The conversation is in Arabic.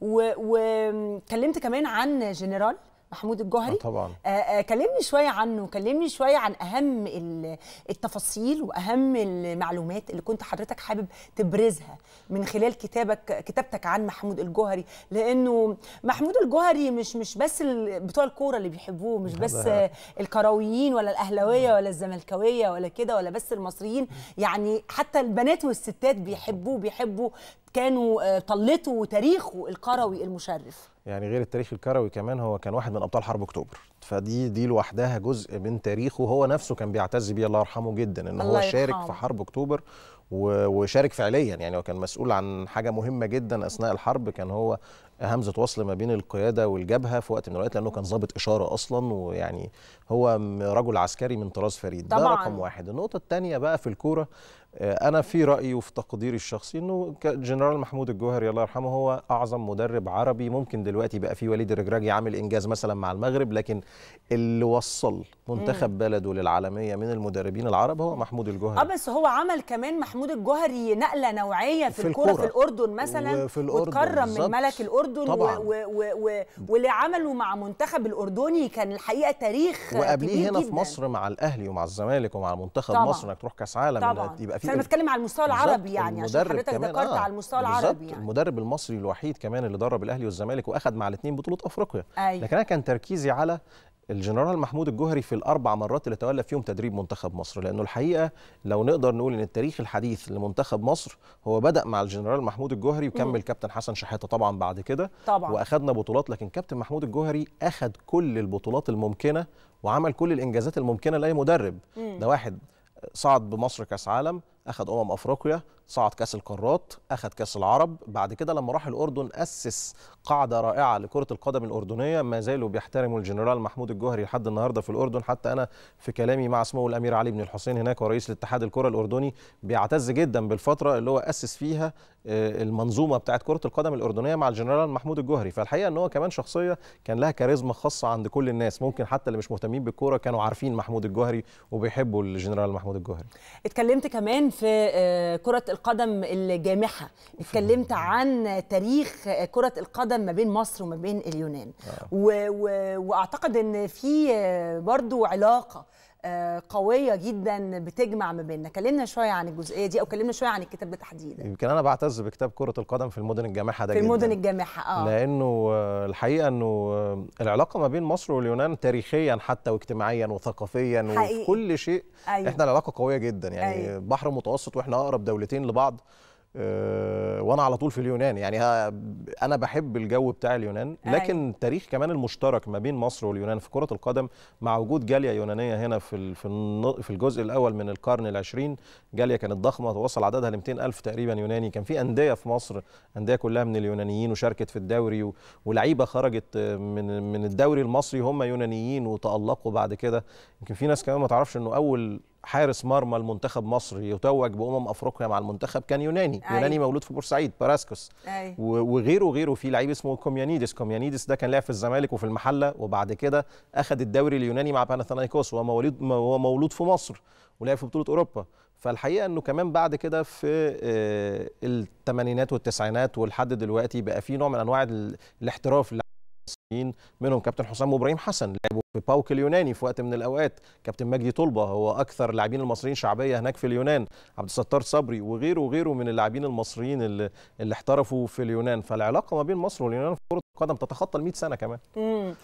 واتكلمت كمان عن جنرال محمود الجوهري آه، طبعا آه، آه، كلمني شويه عنه كلمني شويه عن اهم التفاصيل واهم المعلومات اللي كنت حضرتك حابب تبرزها من خلال كتابك كتابتك عن محمود الجوهري لانه محمود الجوهري مش مش بس بتوع الكوره اللي بيحبوه مش بس الكرويين ولا الاهلاويه ولا الزملكاويه ولا كده ولا بس المصريين يعني حتى البنات والستات بيحبوه بيحبوا كانوا آه، طلته تاريخه القروي المشرف يعني غير التاريخ الكروي كمان هو كان واحد من ابطال حرب اكتوبر فدي دي لوحدها جزء من تاريخه هو نفسه كان بيعتز بيه الله يرحمه جدا ان هو يرحمه. شارك في حرب اكتوبر وشارك فعليا يعني هو كان مسؤول عن حاجه مهمه جدا اثناء الحرب كان هو همزه وصل ما بين القياده والجبهه في وقت من الاوقات لانه كان ضابط اشاره اصلا ويعني هو رجل عسكري من طراز فريد طبعا. ده رقم واحد النقطه الثانيه بقى في الكوره آه، انا في رايي وفي تقديري الشخصي انه جنرال محمود الجوهري الله يرحمه هو اعظم مدرب عربي ممكن دلوقتي بقى في وليد الرجراجي عامل انجاز مثلا مع المغرب لكن اللي وصل منتخب بلده للعالميه من المدربين العرب هو محمود الجوهري اه بس هو عمل كمان محمود محمود الجوهري نقله نوعيه في, في الكوره في الاردن مثلا وفي الأردن وتكرم من ملك الاردن طبعا. و... و... و... واللي عمله مع منتخب الاردني كان الحقيقه تاريخ وقبليه هنا جداً. في مصر مع الاهلي ومع الزمالك ومع منتخب طبعا. مصر انك تروح كاس عالم طبعا يبقى في انا بتكلم على المستوى العربي يعني عشان حضرتك ذكرت آه. على المستوى العربي يعني. المدرب المصري الوحيد كمان اللي درب الاهلي والزمالك واخد مع الاثنين بطوله افريقيا أيوة. لكن انا كان تركيزي على الجنرال محمود الجوهري في الاربع مرات اللي تولى فيهم تدريب منتخب مصر لانه الحقيقه لو نقدر نقول ان التاريخ الحديث لمنتخب مصر هو بدا مع الجنرال محمود الجوهري وكمل كابتن حسن شحاته طبعا بعد كده طبعا واخدنا بطولات لكن كابتن محمود الجوهري اخد كل البطولات الممكنه وعمل كل الانجازات الممكنه لاي مدرب مم. ده واحد صعد بمصر كاس عالم اخذ امم افريقيا صعد كاس القارات اخذ كاس العرب بعد كده لما راح الاردن اسس قاعده رائعه لكره القدم الاردنيه ما زالوا بيحترموا الجنرال محمود الجوهري لحد النهارده في الاردن حتى انا في كلامي مع سمو الامير علي بن الحسين هناك ورئيس الاتحاد الكره الاردني بيعتز جدا بالفتره اللي هو اسس فيها آه، المنظومه بتاعه كره القدم الاردنيه مع الجنرال محمود الجوهري فالحقيقه ان هو كمان شخصيه كان لها كاريزما خاصه عند كل الناس ممكن حتى اللي مش مهتمين بالكوره كانوا عارفين محمود الجوهري وبيحبوا الجنرال محمود الجوهري اتكلمت كمان في آه، كرة القدم الجامحة اتكلمت عن تاريخ آه، كرة القدم ما بين مصر وما بين اليونان آه. و... و... وأعتقد أن في آه، برضو علاقة آه، قويه جدا بتجمع ما بيننا كلمنا شويه عن الجزئيه دي او كلمنا شويه عن الكتاب ده تحديدا يمكن انا بعتز بكتاب كره القدم في المدن الجامحه ده في المدن الجامحه اه لانه آه، الحقيقه انه آه، العلاقه ما بين مصر واليونان تاريخيا حتى واجتماعيا وثقافيا حقيقي. وفي كل شيء أيوه. احنا العلاقه قويه جدا يعني أيوه. بحر متوسط واحنا اقرب دولتين لبعض آه، وانا على طول في اليونان يعني انا بحب الجو بتاع اليونان أيوة. لكن التاريخ كمان المشترك ما بين مصر واليونان في كره القدم مع وجود جاليه يونانيه هنا في في الجزء الاول من القرن العشرين جاليه كانت ضخمه وصل عددها ل الف تقريبا يوناني كان في انديه في مصر انديه كلها من اليونانيين وشاركت في الدوري ولعيبه خرجت من من الدوري المصري هم يونانيين وتالقوا بعد كده يمكن في ناس كمان ما تعرفش انه اول حارس مرمى المنتخب مصر يتوج بامم افريقيا مع المنتخب كان يوناني أي. يوناني مولود في بورسعيد باراسكوس وغيره وغيره في لعيب اسمه كوميانيدس كوميانيدس ده كان لعب في الزمالك وفي المحله وبعد كده اخذ الدوري اليوناني مع باناثنايكوس وهو مولود هو مولود في مصر ولعب في بطوله اوروبا فالحقيقه انه كمان بعد كده في آه، الثمانينات والتسعينات ولحد دلوقتي بقى في نوع من انواع الاحتراف اللي منهم كابتن حسام وابراهيم حسن لعبوا في باوك اليوناني في وقت من الاوقات كابتن مجدي طلبه هو اكثر اللاعبين المصريين شعبيه هناك في اليونان عبد الستار صبري وغيره وغيره من اللاعبين المصريين اللي, اللي احترفوا في اليونان فالعلاقه ما بين مصر واليونان في كره القدم تتخطى ال 100 سنه كمان